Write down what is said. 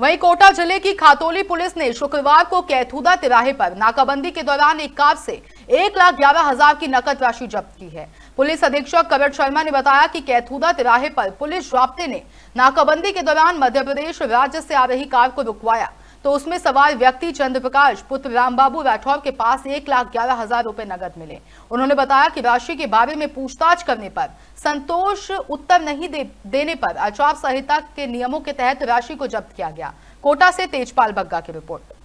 वहीं कोटा जिले की खातोली पुलिस ने शुक्रवार को कैथुदा तिराहे पर नाकाबंदी के दौरान एक कार से एक लाख ग्यारह हजार की नकद राशि जब्त की है पुलिस अधीक्षक कविर शर्मा ने बताया कि कैथुदा तिराहे पर पुलिस जाप्ते ने नाकाबंदी के दौरान मध्य प्रदेश राज्य से आ रही कार को रुकवाया तो उसमें सवाल व्यक्ति चंद्र प्रकाश पुत्र रामबाबू राठौर के पास एक लाख ग्यारह हजार रुपए नगद मिले उन्होंने बताया कि राशि के बारे में पूछताछ करने पर संतोष उत्तर नहीं दे, देने पर आचार संहिता के नियमों के तहत राशि को जब्त किया गया कोटा से तेजपाल बग्गा की रिपोर्ट